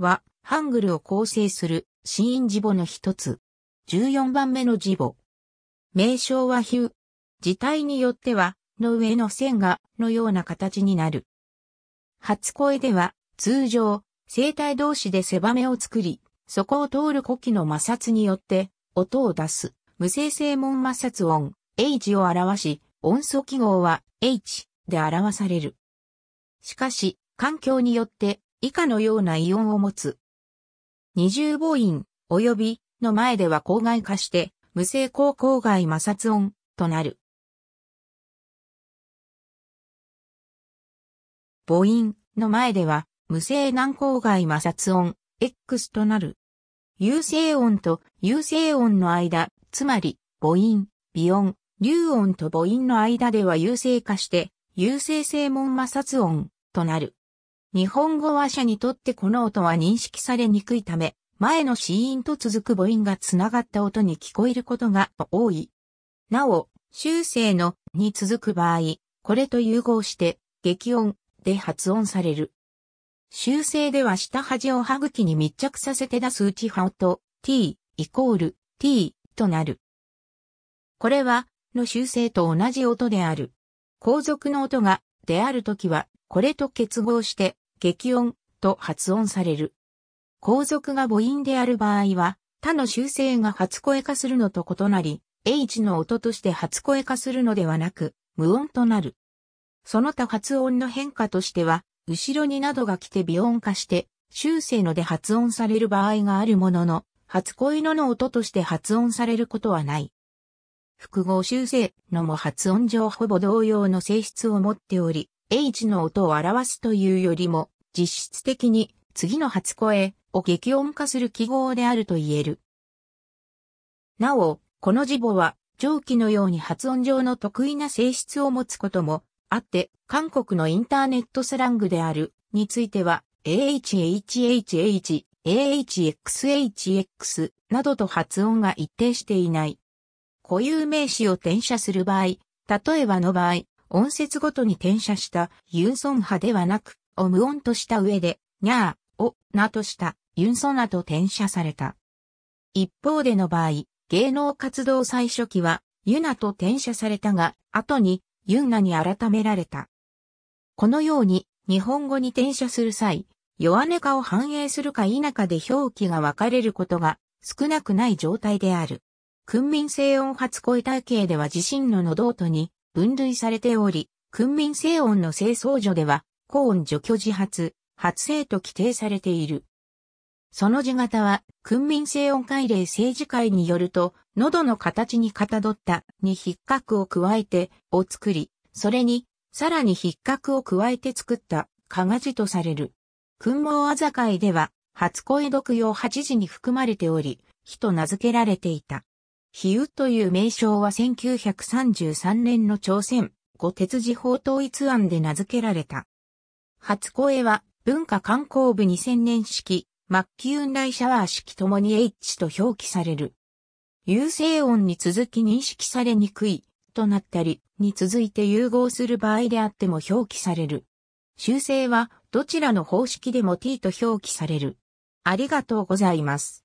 は、ハングルを構成するシーン字母の一つ。14番目の字母。名称はヒュ。字体によっては、の上の線が、のような形になる。初声では、通常、声帯同士で狭めを作り、そこを通る呼気の摩擦によって、音を出す、無声声門摩擦音、H を表し、音素記号は H で表される。しかし、環境によって以下のようなイオンを持つ。二重母音、及び、の前では口外化して、無性口外摩擦音、となる。母音、の前では、無性難口外摩擦音、X となる。有声音と有声音の間、つまり、母音、微音、流音と母音の間では有勢化して、有声声門摩擦音となる。日本語話者にとってこの音は認識されにくいため、前の子音と続く母音が繋がった音に聞こえることが多い。なお、修正のに続く場合、これと融合して、激音で発音される。修正では下端を歯茎に密着させて出す内歯音、t イコール t となる。これは、の修正と同じ音である。後続の音が、であるときは、これと結合して、激音と発音される。後続が母音である場合は、他の修正が初声化するのと異なり、H の音として初声化するのではなく、無音となる。その他発音の変化としては、後ろになどが来て微音化して、修正ので発音される場合があるものの、初恋のの音として発音されることはない。複合修正のも発音上ほぼ同様の性質を持っており、H の音を表すというよりも、実質的に次の初声を激音化する記号であると言える。なお、この字母は上記のように発音上の得意な性質を持つこともあって、韓国のインターネットスラングであるについては、ahhhh、ahxhx などと発音が一定していない。固有名詞を転写する場合、例えばの場合、音節ごとに転写したユンソン派ではなく、を無音とした上で、にゃー、を、なとしたユンソナと転写された。一方での場合、芸能活動最初期は、ユナと転写されたが、後に、ユンナに改められた。このように、日本語に転写する際、弱音化を反映するか否かで表記が分かれることが少なくない状態である。訓民性音発声体系では自身の喉音に分類されており、訓民生音の清掃除では、高音除去自発、発生と規定されている。その字型は、訓民生音改例政治会によると、喉の形にかたどったに筆格を加えてを作り、それに、さらに筆格を加えて作った、かが字とされる。訓毛あざかいでは、初恋読用八字に含まれており、日と名付けられていた。比喩という名称は1933年の朝鮮後鉄寺法統一案で名付けられた。初声は文化観光部2000年式、末期雲来シャワー式ともに H と表記される。有声音に続き認識されにくいとなったり、に続いて融合する場合であっても表記される。修正はどちらの方式でも t と表記される。ありがとうございます。